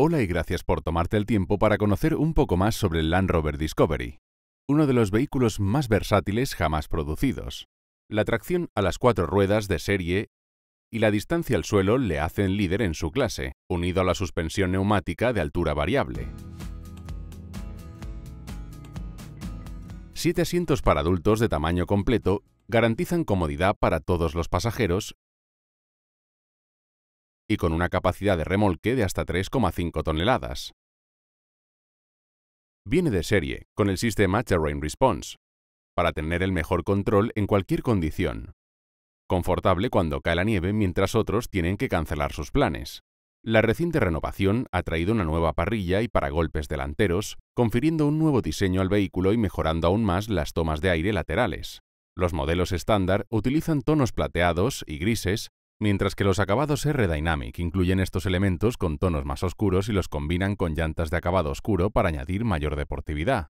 Hola y gracias por tomarte el tiempo para conocer un poco más sobre el Land Rover Discovery, uno de los vehículos más versátiles jamás producidos. La tracción a las cuatro ruedas de serie y la distancia al suelo le hacen líder en su clase, unido a la suspensión neumática de altura variable. Siete asientos para adultos de tamaño completo garantizan comodidad para todos los pasajeros y con una capacidad de remolque de hasta 3,5 toneladas. Viene de serie con el sistema Terrain Response, para tener el mejor control en cualquier condición. Confortable cuando cae la nieve mientras otros tienen que cancelar sus planes. La reciente renovación ha traído una nueva parrilla y paragolpes delanteros, confiriendo un nuevo diseño al vehículo y mejorando aún más las tomas de aire laterales. Los modelos estándar utilizan tonos plateados y grises mientras que los acabados R-Dynamic incluyen estos elementos con tonos más oscuros y los combinan con llantas de acabado oscuro para añadir mayor deportividad.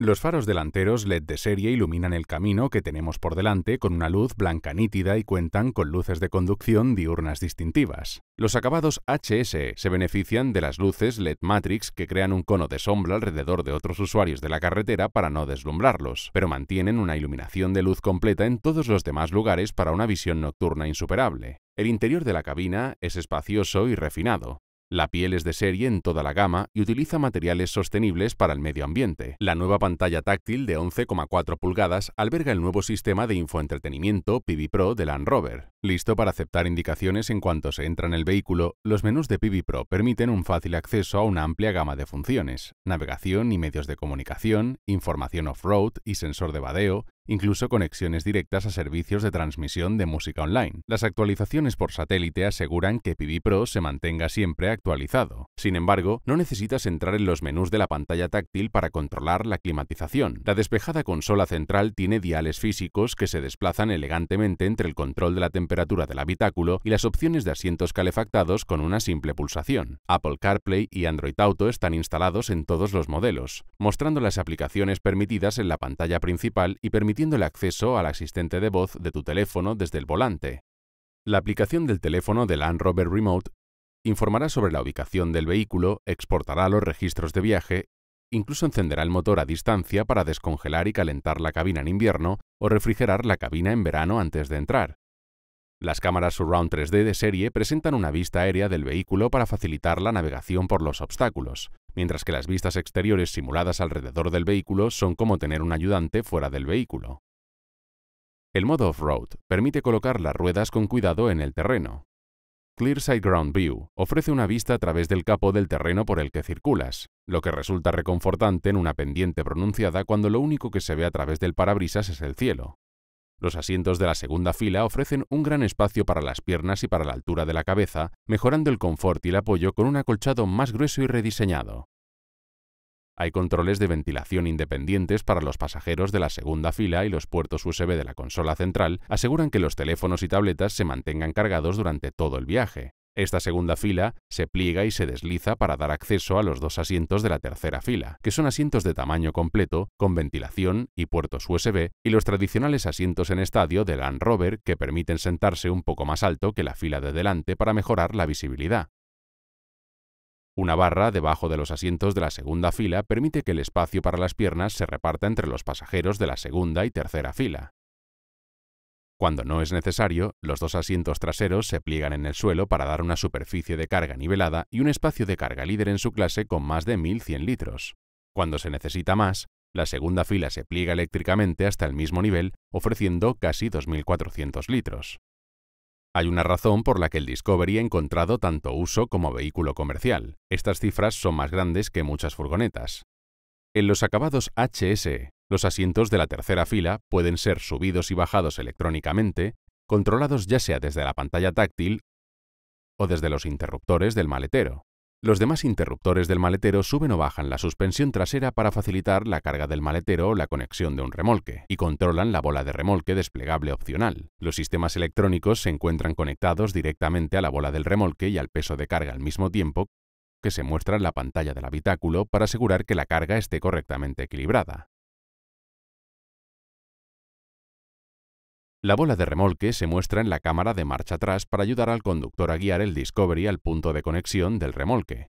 Los faros delanteros LED de serie iluminan el camino que tenemos por delante con una luz blanca nítida y cuentan con luces de conducción diurnas distintivas. Los acabados HS se benefician de las luces LED Matrix que crean un cono de sombra alrededor de otros usuarios de la carretera para no deslumbrarlos, pero mantienen una iluminación de luz completa en todos los demás lugares para una visión nocturna insuperable. El interior de la cabina es espacioso y refinado. La piel es de serie en toda la gama y utiliza materiales sostenibles para el medio ambiente. La nueva pantalla táctil de 11,4 pulgadas alberga el nuevo sistema de infoentretenimiento PV Pro de Land Rover. Listo para aceptar indicaciones en cuanto se entra en el vehículo, los menús de PB Pro permiten un fácil acceso a una amplia gama de funciones, navegación y medios de comunicación, información off-road y sensor de vadeo, incluso conexiones directas a servicios de transmisión de música online. Las actualizaciones por satélite aseguran que PB Pro se mantenga siempre actualizado. Sin embargo, no necesitas entrar en los menús de la pantalla táctil para controlar la climatización. La despejada consola central tiene diales físicos que se desplazan elegantemente entre el control de la temperatura del habitáculo y las opciones de asientos calefactados con una simple pulsación. Apple CarPlay y Android Auto están instalados en todos los modelos, mostrando las aplicaciones permitidas en la pantalla principal y permitiendo el acceso al asistente de voz de tu teléfono desde el volante. La aplicación del teléfono de Land Rover Remote informará sobre la ubicación del vehículo, exportará los registros de viaje, incluso encenderá el motor a distancia para descongelar y calentar la cabina en invierno o refrigerar la cabina en verano antes de entrar. Las cámaras Surround 3D de serie presentan una vista aérea del vehículo para facilitar la navegación por los obstáculos mientras que las vistas exteriores simuladas alrededor del vehículo son como tener un ayudante fuera del vehículo. El modo off-road permite colocar las ruedas con cuidado en el terreno. ClearSide Ground View ofrece una vista a través del capo del terreno por el que circulas, lo que resulta reconfortante en una pendiente pronunciada cuando lo único que se ve a través del parabrisas es el cielo. Los asientos de la segunda fila ofrecen un gran espacio para las piernas y para la altura de la cabeza, mejorando el confort y el apoyo con un acolchado más grueso y rediseñado. Hay controles de ventilación independientes para los pasajeros de la segunda fila y los puertos USB de la consola central aseguran que los teléfonos y tabletas se mantengan cargados durante todo el viaje. Esta segunda fila se pliega y se desliza para dar acceso a los dos asientos de la tercera fila, que son asientos de tamaño completo, con ventilación y puertos USB, y los tradicionales asientos en estadio de Land Rover que permiten sentarse un poco más alto que la fila de delante para mejorar la visibilidad. Una barra debajo de los asientos de la segunda fila permite que el espacio para las piernas se reparta entre los pasajeros de la segunda y tercera fila. Cuando no es necesario, los dos asientos traseros se pliegan en el suelo para dar una superficie de carga nivelada y un espacio de carga líder en su clase con más de 1.100 litros. Cuando se necesita más, la segunda fila se pliega eléctricamente hasta el mismo nivel, ofreciendo casi 2.400 litros. Hay una razón por la que el Discovery ha encontrado tanto uso como vehículo comercial. Estas cifras son más grandes que muchas furgonetas. En los acabados HS, los asientos de la tercera fila pueden ser subidos y bajados electrónicamente, controlados ya sea desde la pantalla táctil o desde los interruptores del maletero. Los demás interruptores del maletero suben o bajan la suspensión trasera para facilitar la carga del maletero o la conexión de un remolque, y controlan la bola de remolque desplegable opcional. Los sistemas electrónicos se encuentran conectados directamente a la bola del remolque y al peso de carga al mismo tiempo que se muestra en la pantalla del habitáculo para asegurar que la carga esté correctamente equilibrada. La bola de remolque se muestra en la cámara de marcha atrás para ayudar al conductor a guiar el Discovery al punto de conexión del remolque.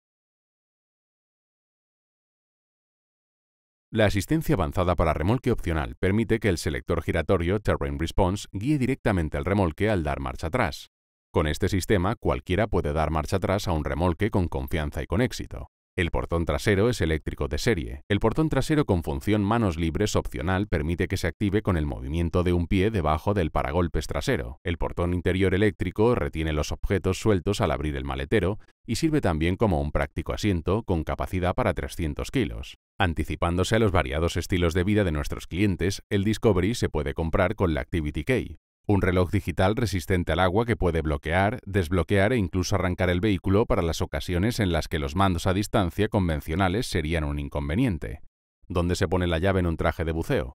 La asistencia avanzada para remolque opcional permite que el selector giratorio Terrain Response guíe directamente el remolque al dar marcha atrás. Con este sistema, cualquiera puede dar marcha atrás a un remolque con confianza y con éxito. El portón trasero es eléctrico de serie. El portón trasero con función manos libres opcional permite que se active con el movimiento de un pie debajo del paragolpes trasero. El portón interior eléctrico retiene los objetos sueltos al abrir el maletero y sirve también como un práctico asiento con capacidad para 300 kilos. Anticipándose a los variados estilos de vida de nuestros clientes, el Discovery se puede comprar con la Activity Key. Un reloj digital resistente al agua que puede bloquear, desbloquear e incluso arrancar el vehículo para las ocasiones en las que los mandos a distancia convencionales serían un inconveniente. ¿Dónde se pone la llave en un traje de buceo?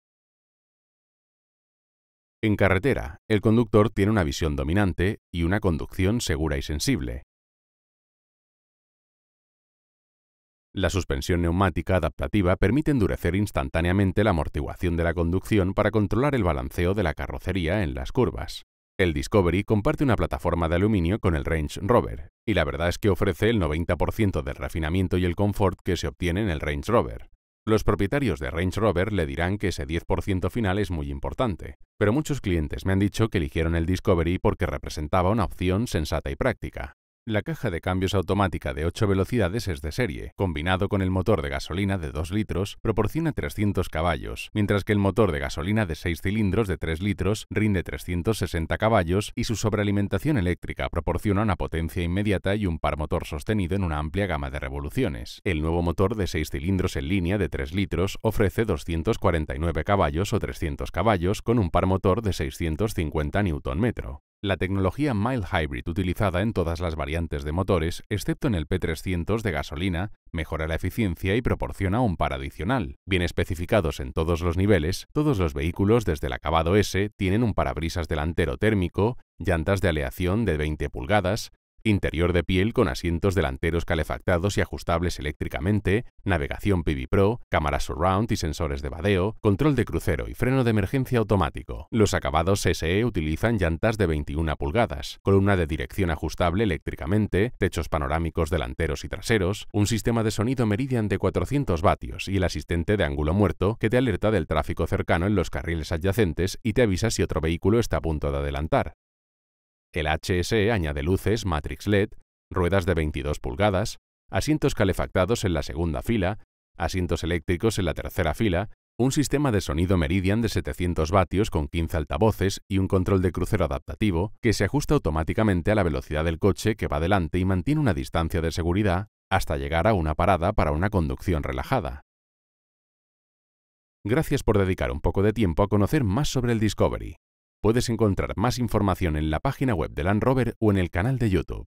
En carretera, el conductor tiene una visión dominante y una conducción segura y sensible. La suspensión neumática adaptativa permite endurecer instantáneamente la amortiguación de la conducción para controlar el balanceo de la carrocería en las curvas. El Discovery comparte una plataforma de aluminio con el Range Rover, y la verdad es que ofrece el 90% del refinamiento y el confort que se obtiene en el Range Rover. Los propietarios de Range Rover le dirán que ese 10% final es muy importante, pero muchos clientes me han dicho que eligieron el Discovery porque representaba una opción sensata y práctica. La caja de cambios automática de 8 velocidades es de serie, combinado con el motor de gasolina de 2 litros, proporciona 300 caballos, mientras que el motor de gasolina de 6 cilindros de 3 litros rinde 360 caballos y su sobrealimentación eléctrica proporciona una potencia inmediata y un par motor sostenido en una amplia gama de revoluciones. El nuevo motor de 6 cilindros en línea de 3 litros ofrece 249 caballos o 300 caballos con un par motor de 650 Nm. La tecnología mild hybrid utilizada en todas las variantes de motores, excepto en el P300 de gasolina, mejora la eficiencia y proporciona un par adicional. Bien especificados en todos los niveles, todos los vehículos desde el acabado S tienen un parabrisas delantero térmico, llantas de aleación de 20 pulgadas, interior de piel con asientos delanteros calefactados y ajustables eléctricamente, navegación PV Pro, cámaras surround y sensores de badeo, control de crucero y freno de emergencia automático. Los acabados SE utilizan llantas de 21 pulgadas, columna de dirección ajustable eléctricamente, techos panorámicos delanteros y traseros, un sistema de sonido Meridian de 400 vatios y el asistente de ángulo muerto que te alerta del tráfico cercano en los carriles adyacentes y te avisa si otro vehículo está a punto de adelantar. El HSE añade luces Matrix LED, ruedas de 22 pulgadas, asientos calefactados en la segunda fila, asientos eléctricos en la tercera fila, un sistema de sonido Meridian de 700 vatios con 15 altavoces y un control de crucero adaptativo que se ajusta automáticamente a la velocidad del coche que va delante y mantiene una distancia de seguridad hasta llegar a una parada para una conducción relajada. Gracias por dedicar un poco de tiempo a conocer más sobre el Discovery. Puedes encontrar más información en la página web de Land Rover o en el canal de YouTube.